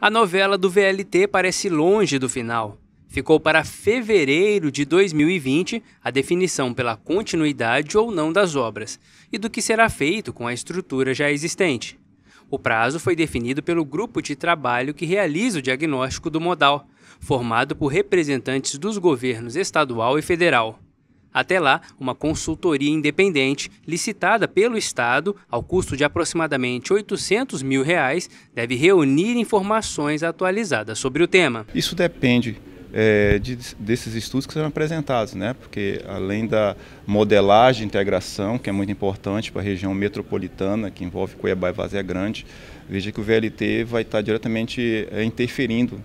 a novela do VLT parece longe do final. Ficou para fevereiro de 2020 a definição pela continuidade ou não das obras e do que será feito com a estrutura já existente. O prazo foi definido pelo grupo de trabalho que realiza o diagnóstico do modal, formado por representantes dos governos estadual e federal. Até lá, uma consultoria independente, licitada pelo Estado, ao custo de aproximadamente 800 mil reais, deve reunir informações atualizadas sobre o tema. Isso depende é, de, desses estudos que serão apresentados, né? porque além da modelagem de integração, que é muito importante para a região metropolitana, que envolve Cuiabá e Vazia Grande, veja que o VLT vai estar diretamente é, interferindo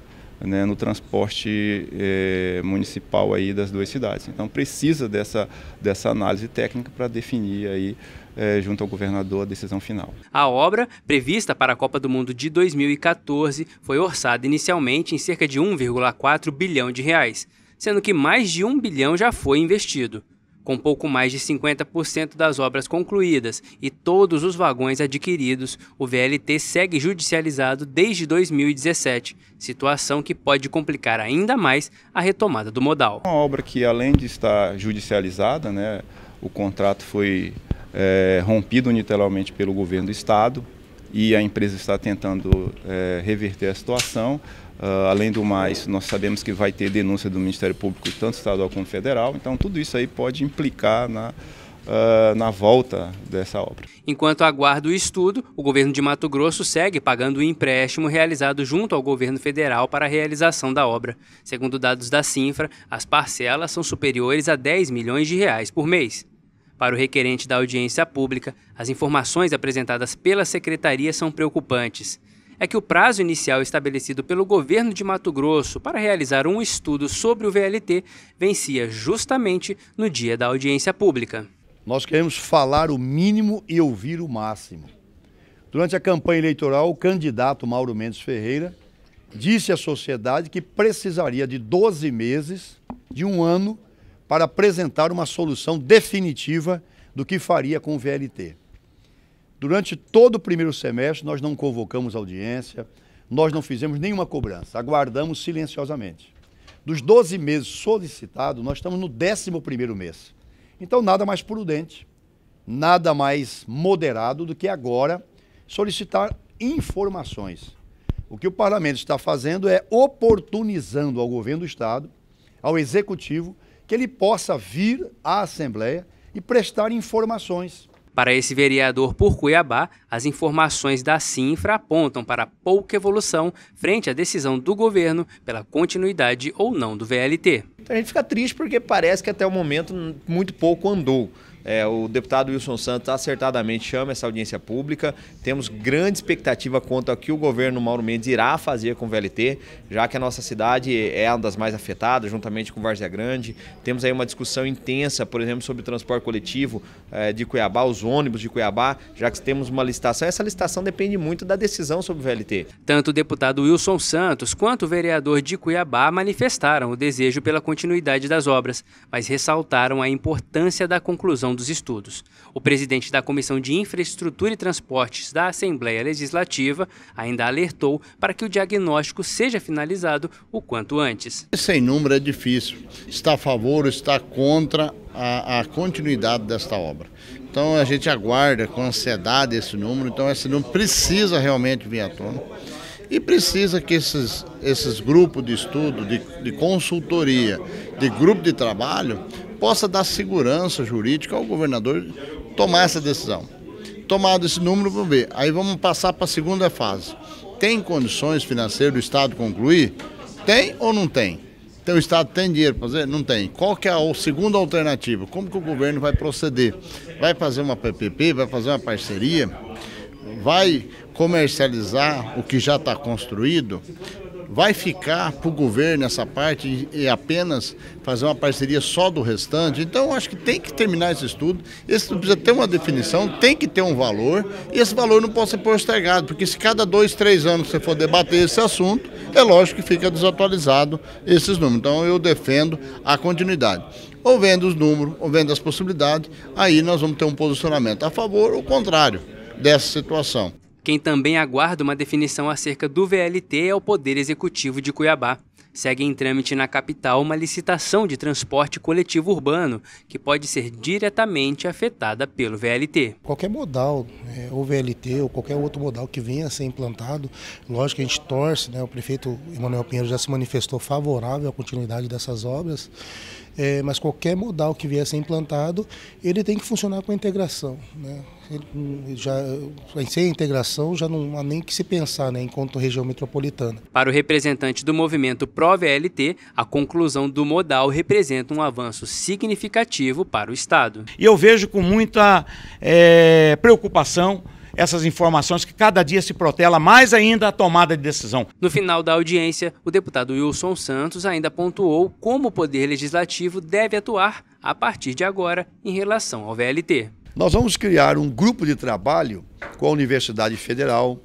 né, no transporte eh, municipal aí das duas cidades. Então precisa dessa, dessa análise técnica para definir aí eh, junto ao governador a decisão final. A obra, prevista para a Copa do Mundo de 2014, foi orçada inicialmente em cerca de 1,4 bilhão de reais, sendo que mais de 1 bilhão já foi investido com pouco mais de 50% das obras concluídas e todos os vagões adquiridos, o VLT segue judicializado desde 2017, situação que pode complicar ainda mais a retomada do modal. É uma obra que, além de estar judicializada, né, o contrato foi é, rompido unilateralmente pelo governo do Estado e a empresa está tentando é, reverter a situação. Uh, além do mais, nós sabemos que vai ter denúncia do Ministério Público, tanto estadual como federal, então tudo isso aí pode implicar na, uh, na volta dessa obra. Enquanto aguarda o estudo, o governo de Mato Grosso segue pagando o empréstimo realizado junto ao governo federal para a realização da obra. Segundo dados da Cinfra, as parcelas são superiores a 10 milhões de reais por mês. Para o requerente da audiência pública, as informações apresentadas pela secretaria são preocupantes é que o prazo inicial estabelecido pelo governo de Mato Grosso para realizar um estudo sobre o VLT vencia justamente no dia da audiência pública. Nós queremos falar o mínimo e ouvir o máximo. Durante a campanha eleitoral, o candidato Mauro Mendes Ferreira disse à sociedade que precisaria de 12 meses, de um ano, para apresentar uma solução definitiva do que faria com o VLT. Durante todo o primeiro semestre, nós não convocamos audiência, nós não fizemos nenhuma cobrança, aguardamos silenciosamente. Dos 12 meses solicitados, nós estamos no 11 mês. Então, nada mais prudente, nada mais moderado do que agora solicitar informações. O que o parlamento está fazendo é oportunizando ao governo do Estado, ao executivo, que ele possa vir à Assembleia e prestar informações para esse vereador por Cuiabá, as informações da CINFRA apontam para pouca evolução frente à decisão do governo pela continuidade ou não do VLT. Então, a gente fica triste porque parece que até o momento muito pouco andou. É, o deputado Wilson Santos acertadamente chama essa audiência pública. Temos grande expectativa quanto ao que o governo Mauro Mendes irá fazer com o VLT, já que a nossa cidade é uma das mais afetadas, juntamente com Várzea Grande. Temos aí uma discussão intensa, por exemplo, sobre o transporte coletivo é, de Cuiabá, os ônibus de Cuiabá, já que temos uma licitação. Essa licitação depende muito da decisão sobre o VLT. Tanto o deputado Wilson Santos quanto o vereador de Cuiabá manifestaram o desejo pela continuidade das obras, mas ressaltaram a importância da conclusão conclusão dos estudos. O presidente da Comissão de Infraestrutura e Transportes da Assembleia Legislativa ainda alertou para que o diagnóstico seja finalizado o quanto antes. Sem número é difícil. Está a favor, ou está contra a, a continuidade desta obra. Então a gente aguarda com ansiedade esse número, então esse número precisa realmente vir à tona. E precisa que esses, esses grupos de estudo, de, de consultoria, de grupo de trabalho, possa dar segurança jurídica ao governador tomar essa decisão. Tomado esse número, vamos ver. Aí vamos passar para a segunda fase. Tem condições financeiras do Estado concluir? Tem ou não tem? Então o Estado tem dinheiro para fazer? Não tem. Qual que é a segunda alternativa? Como que o governo vai proceder? Vai fazer uma PPP? Vai fazer uma parceria? Vai comercializar o que já está construído, vai ficar para o governo essa parte e apenas fazer uma parceria só do restante. Então, acho que tem que terminar esse estudo. Esse estudo precisa ter uma definição, tem que ter um valor, e esse valor não pode ser postergado, porque se cada dois, três anos você for debater esse assunto, é lógico que fica desatualizado esses números. Então, eu defendo a continuidade. Ou vendo os números, ou vendo as possibilidades, aí nós vamos ter um posicionamento a favor ou contrário dessa situação. Quem também aguarda uma definição acerca do VLT é o Poder Executivo de Cuiabá. Segue em trâmite na capital uma licitação de transporte coletivo urbano, que pode ser diretamente afetada pelo VLT. Qualquer modal, é, ou VLT, ou qualquer outro modal que venha a ser implantado, lógico que a gente torce, né, o prefeito Emanuel Pinheiro já se manifestou favorável à continuidade dessas obras é, mas qualquer modal que vier a ser implantado, ele tem que funcionar com a integração. Né? Ele, hum, já, sem a integração, já não há nem que se pensar né, enquanto região metropolitana. Para o representante do movimento Pro-VLT, a conclusão do modal representa um avanço significativo para o Estado. E eu vejo com muita é, preocupação essas informações que cada dia se protela mais ainda a tomada de decisão. No final da audiência, o deputado Wilson Santos ainda pontuou como o Poder Legislativo deve atuar a partir de agora em relação ao VLT. Nós vamos criar um grupo de trabalho com a Universidade Federal,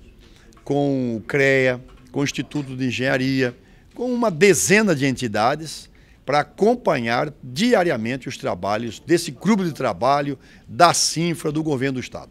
com o CREA, com o Instituto de Engenharia, com uma dezena de entidades para acompanhar diariamente os trabalhos desse grupo de trabalho da CINFRA do governo do Estado.